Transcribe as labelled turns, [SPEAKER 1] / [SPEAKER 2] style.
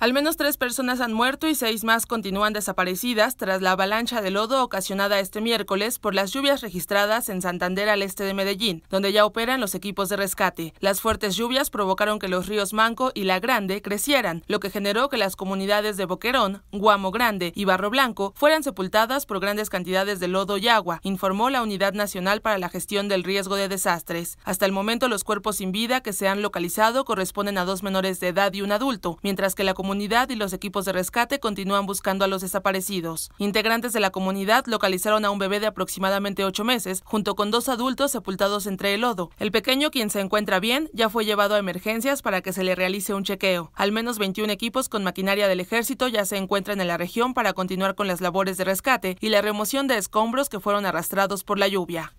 [SPEAKER 1] Al menos tres personas han muerto y seis más continúan desaparecidas tras la avalancha de lodo ocasionada este miércoles por las lluvias registradas en Santander al este de Medellín, donde ya operan los equipos de rescate. Las fuertes lluvias provocaron que los ríos Manco y La Grande crecieran, lo que generó que las comunidades de Boquerón, Guamo Grande y Barro Blanco fueran sepultadas por grandes cantidades de lodo y agua, informó la Unidad Nacional para la Gestión del Riesgo de Desastres. Hasta el momento los cuerpos sin vida que se han localizado corresponden a dos menores de edad y un adulto, mientras que la comunidad comunidad y los equipos de rescate continúan buscando a los desaparecidos. Integrantes de la comunidad localizaron a un bebé de aproximadamente ocho meses, junto con dos adultos sepultados entre el lodo. El pequeño, quien se encuentra bien, ya fue llevado a emergencias para que se le realice un chequeo. Al menos 21 equipos con maquinaria del ejército ya se encuentran en la región para continuar con las labores de rescate y la remoción de escombros que fueron arrastrados por la lluvia.